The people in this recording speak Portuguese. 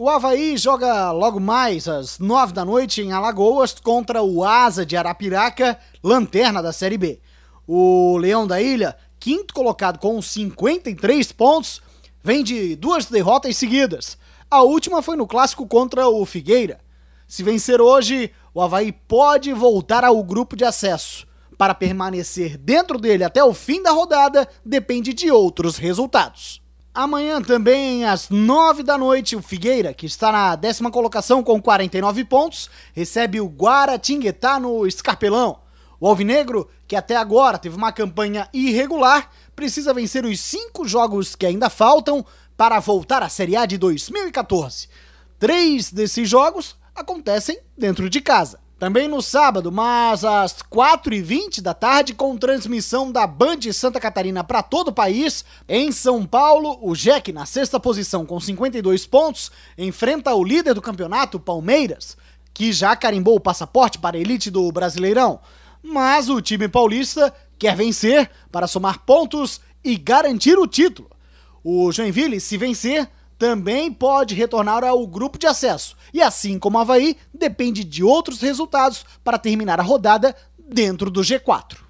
O Havaí joga logo mais às nove da noite em Alagoas contra o Asa de Arapiraca, lanterna da Série B. O Leão da Ilha, quinto colocado com 53 pontos, vem de duas derrotas seguidas. A última foi no clássico contra o Figueira. Se vencer hoje, o Havaí pode voltar ao grupo de acesso. Para permanecer dentro dele até o fim da rodada, depende de outros resultados. Amanhã também às 9 da noite, o Figueira, que está na décima colocação com 49 pontos, recebe o Guaratinguetá no Escarpelão. O Alvinegro, que até agora teve uma campanha irregular, precisa vencer os cinco jogos que ainda faltam para voltar à Série A de 2014. Três desses jogos acontecem dentro de casa. Também no sábado, mas às 4h20 da tarde, com transmissão da Band Santa Catarina para todo o país. Em São Paulo, o Jack, na sexta posição com 52 pontos, enfrenta o líder do campeonato, Palmeiras, que já carimbou o passaporte para a elite do Brasileirão. Mas o time paulista quer vencer para somar pontos e garantir o título. O Joinville, se vencer, também pode retornar ao grupo de acesso. E assim como o Havaí, depende de outros resultados para terminar a rodada dentro do G4.